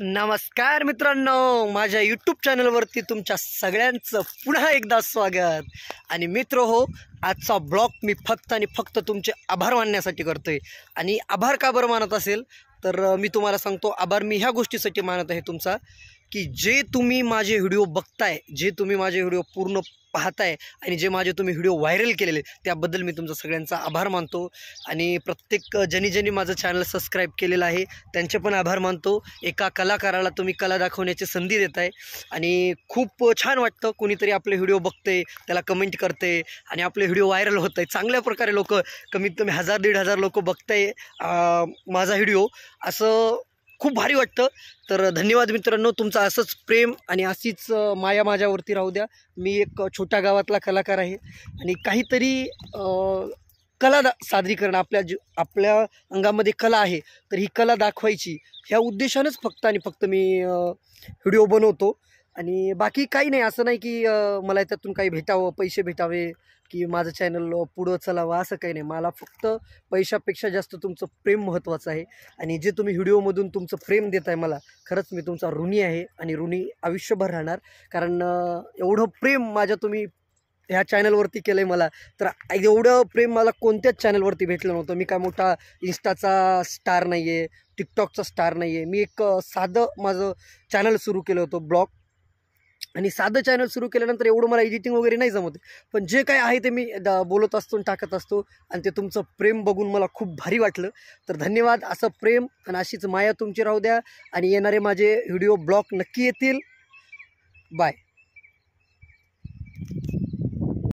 नमस्कार मित्रांनो माझ्या यूट्यूब चॅनलवरती तुमच्या सगळ्यांचं पुन्हा एकदा स्वागत आणि मित्र हो आजचा ब्लॉग मी फक्त आणि फक्त तुमचे आभार मानण्यासाठी करतो आहे आणि आभार का बरं मानत असेल तर मी तुम्हाला सांगतो आभार मी ह्या गोष्टीसाठी मानत आहे तुमचा की जे तुम्ही माझे व्हिडिओ बघताय जे तुम्ही माझे व्हिडिओ पूर्ण पाहताय आणि जे माझे तुम्ही व्हिडिओ व्हायरल केलेले त्याबद्दल मी तुमचा सगळ्यांचा आभार मानतो आणि प्रत्येक ज्यांनी ज्यांनी माझं चॅनल सबस्क्राईब केलेलं आहे त्यांचे पण आभार मानतो एका कलाकाराला तुम्ही कला दाखवण्याची संधी देत आहे आणि खूप छान वाटतं कोणीतरी आपले व्हिडिओ बघते त्याला कमेंट करते आणि आपले व्हिडिओ व्हायरल होत आहे चांगल्या प्रकारे लोक कमीत कमी हजार दीड हजार लोक बघताय माझा व्हिडिओ असं खूप भारी वाटतं तर धन्यवाद मित्रांनो तुमचा असंच प्रेम आणि अशीच माया माझ्यावरती राहू द्या मी एक छोट्या गावातला कलाकार आहे आणि काहीतरी कला दा सादरीकरण आपल्या जी आपल्या अंगामध्ये कला आहे तर ही कला दाखवायची ह्या उद्देशानंच फक्त आणि फक्त मी व्हिडिओ बनवतो आणि बाकी काही नाही असं नाही की मला त्यातून काही भेटावं पैसे भेटावे की माझं चॅनल पुढं चलावं असं काही नाही मला फक्त पैशापेक्षा जास्त तुमचं प्रेम महत्त्वाचं आहे आणि जे तुम्ही व्हिडिओमधून तुमचं प्रेम देत आहे मला खरंच मी तुमचा ऋणी आहे आणि ऋणी आयुष्यभर राहणार कारण एवढं प्रेम माझ्या तुम्ही ह्या चॅनलवरती केलं आहे मला तर एवढं प्रेम मला कोणत्याच चॅनलवरती भेटलं नव्हतं मी काय मोठा इन्स्टाचा स्टार नाही आहे टिकटॉकचा स्टार नाही आहे मी एक साधं माझं चॅनल सुरू केलं होतं ब्लॉग आणि साधं चॅनल सुरू केल्यानंतर एवढं मला एडिटिंग वगैरे नाही जमत पण जे काय आहे ते मी बोलत असतो आणि टाकत असतो आणि ते तुमचं प्रेम बघून मला खूप भारी वाटलं तर धन्यवाद असं प्रेम आणि अशीच माया तुमची राहू द्या आणि येणारे माझे व्हिडिओ ब्लॉग नक्की येतील बाय